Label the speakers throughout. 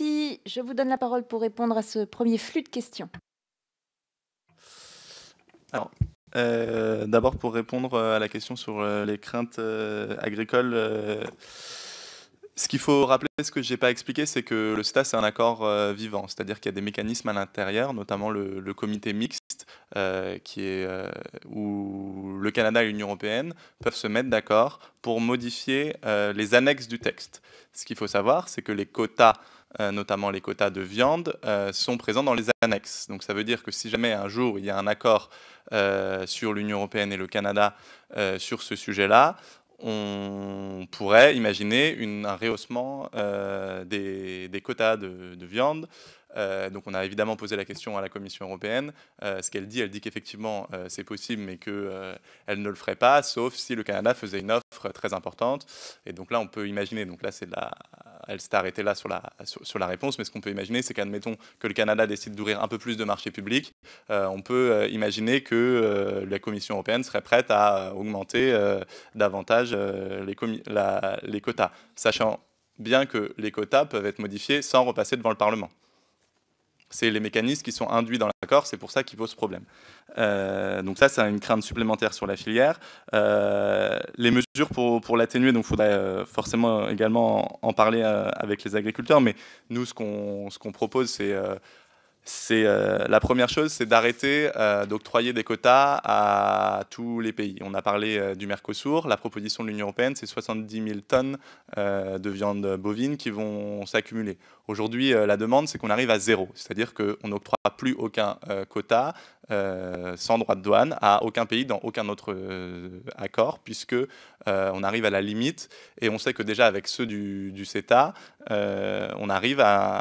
Speaker 1: Je vous donne la parole pour répondre à ce premier flux de questions. Alors, euh, d'abord pour répondre euh, à la question sur euh, les craintes agricoles. ce qu'il faut rappeler, ce que je n'ai pas expliqué, c'est que le STA, c'est un accord vivant, c'est-à-dire qu'il y a des mécanismes à l'intérieur, notamment le, comité mixte, qui est, où le Canada et l'Union européenne peuvent se mettre d'accord pour modifier les annexes du texte. Ce qu'il faut savoir, c'est que les quotas euh, notamment les quotas de viande, euh, sont présents dans les annexes. Donc ça veut dire que si jamais un jour il y a un accord euh, sur l'Union européenne et le Canada sur ce sujet-là, on pourrait imaginer un rehaussement des, quotas de viande euh, donc on a évidemment posé la question à la Commission européenne. Euh, ce qu'elle dit, elle dit qu'effectivement euh, c'est possible, mais qu'elle ne le ferait pas, sauf si le Canada faisait une offre très importante. Et donc là, on peut imaginer, donc là, c'est la... elle s'est arrêtée là sur la, réponse, mais ce qu'on peut imaginer, c'est qu'admettons que le Canada décide d'ouvrir un peu plus de marchés publics, on peut imaginer que la Commission européenne serait prête à augmenter davantage les, les quotas, sachant bien que les quotas peuvent être modifiés sans repasser devant le Parlement. C'est les mécanismes qui sont induits dans l'accord, c'est pour ça qu'il ce problème. Euh, donc ça, c'est une crainte supplémentaire sur la filière. Euh, les mesures pour, pour l'atténuer, donc il faudrait euh, forcément également en, parler avec les agriculteurs, mais nous, ce qu'on ce qu'on propose, c'est c'est euh, la première chose, c'est d'arrêter euh, d'octroyer des quotas à tous les pays. On a parlé euh, du Mercosur. La proposition de l'Union européenne, c'est 70 000 tonnes de viande bovine qui vont s'accumuler. Aujourd'hui, la demande, c'est qu'on arrive à zéro, c'est-à-dire qu'on n'octroie plus aucun quota sans droit de douane à aucun pays dans aucun autre accord, puisque on arrive à la limite et on sait que déjà avec ceux du CETA, on arrive à,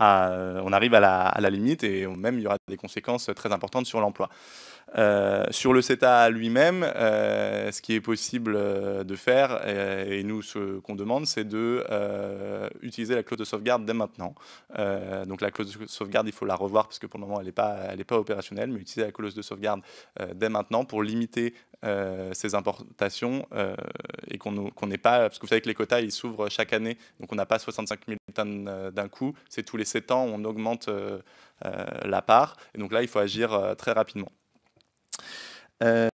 Speaker 1: euh, on arrive à la, limite et même il y aura des conséquences très importantes sur l'emploi. Euh, sur le CETA lui-même, euh, ce qui est possible de faire, et, nous ce qu'on demande, c'est de utiliser la clause de sauvegarde dès maintenant. donc la clause de sauvegarde, il faut la revoir parce que pour le moment elle n'est pas, pas opérationnelle, mais utiliser la clause de sauvegarde dès maintenant pour limiter euh, ces importations euh, et qu'on n'ait pas, parce que vous savez que les quotas ils s'ouvrent chaque année, donc on n'a pas 65 000 tonnes euh, d'un coup, c'est tous les 7 ans on augmente la part, et donc là il faut agir très rapidement.